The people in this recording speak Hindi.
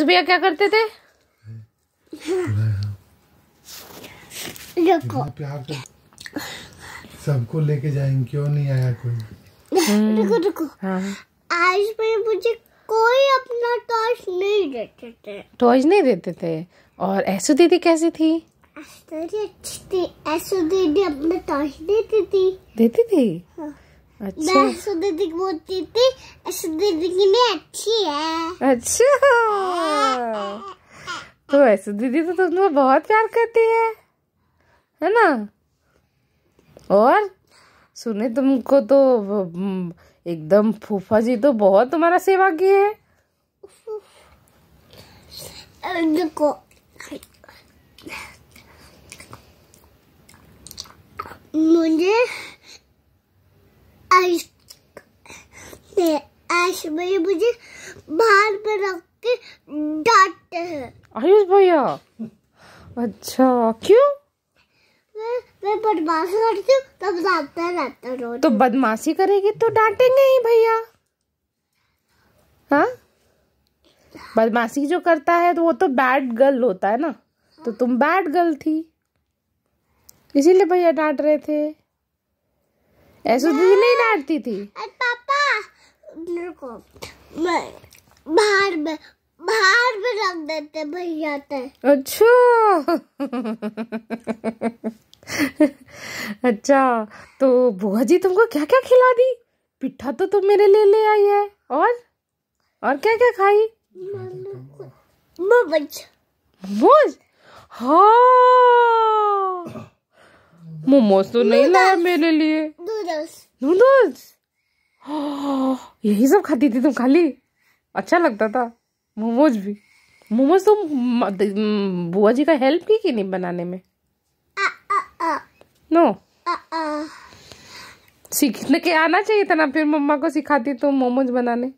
तो भैया क्या करते थे सबको लेके जाएंगे क्यों नहीं आया कोई रुको रुको हम्म। हाँ। आज में मुझे कोई अपना टॉयज नहीं देते थे टॉयज नहीं देते थे और ऐसु दीदी कैसी थी अच्छी थी ऐसु दीदी अपना टॉयज देती थी देती थी हाँ। अच्छा दीदी बोलती थी दीदी अच्छी है अच्छा तो ऐसे दीदी तो बहुत प्यार करती है है ना और सुने तुमको तो हम्म, एकदम फूफा जी तो बहुत तुम्हारा सेवा की है देखो मुझे आइस भैया मुझे बाहर पर रख के डांटते हैं आयुष भैया अच्छा क्यों मैं बदमाशी करती हूँ तब डांटते रहते तो बदमाशी करेगी तो डांटेंगे ही भैया हाँ बदमाशी जो करता है तो वो तो बैड गर्ल होता है ना तो तुम बैड गर्ल थी इसीलिए भैया डांट रहे थे ऐसो तो दीदी नहीं डांटती थी अरे पापा बाहर में बाहर में रख देते भैया ते अच्छा अच्छा तो बुआ जी तुमको क्या क्या खिला दी पिट्ठा तो तुम मेरे ले ले आई है और और क्या क्या खाई मोमोज मोमोज हाँ मोमोज तो नहीं लाया मेरे लिए नूडल्स यही सब खाती थी तुम खाली अच्छा लगता था मोमोज भी मोमोज तो बुआ जी का हेल्प की कि नहीं बनाने में नो सीखने के आना चाहिए था ना फिर मम्मा को सिखाती तो मोमोज बनाने